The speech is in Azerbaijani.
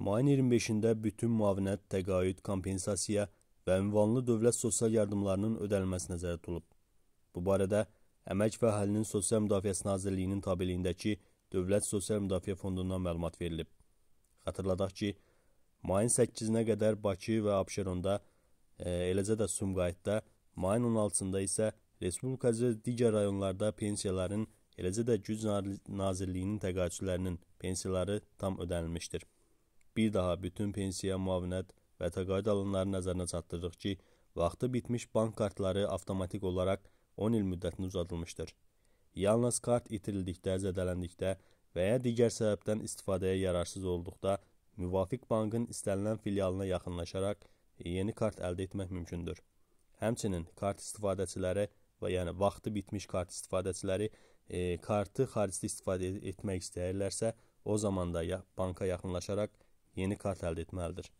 Mayın 25-də bütün müavinət, təqaüd, kompensasiya və ünvanlı dövlət sosial yardımlarının ödənilməsi nəzərdə tutulub. Bu barədə Əmək və Əhalinin Sosial Müdafiəsi Nazirliyinin tabeliyindəki Dövlət Sosial Müdafiə Fondundan məlumat verilib. Xatırladaq ki, mayın 8-nə qədər Bakı və Abşeronda, e, eləcə də Sumqayıtda, mayın 16-sında isə Respublikacı digər rayonlarda pensiyaların, eləcə də Güc Nazirliyinin təqaüdçülərinin pensiyaları tam ödənilmişdir. Bir daha bütün pensiya, müavinət və təqaüd alanları nəzərinə çatdırırıq ki, vaxtı bitmiş bank kartları avtomatik olaraq 10 il müddətini uzadılmışdır. Yalnız kart itirildikdə, zədələndikdə və ya digər səbəbdən istifadəyə yararsız olduqda müvafiq bankın istənilən filialına yaxınlaşaraq yeni kart əldə etmək mümkündür. Həmçinin kart istifadəçiləri və yəni vaxtı bitmiş kart istifadəçiləri e, kartı xaricdə istifadə etmək istəyirlərsə, o zaman da ya banka yaxınlaşaraq yeni kart elde etmelidir.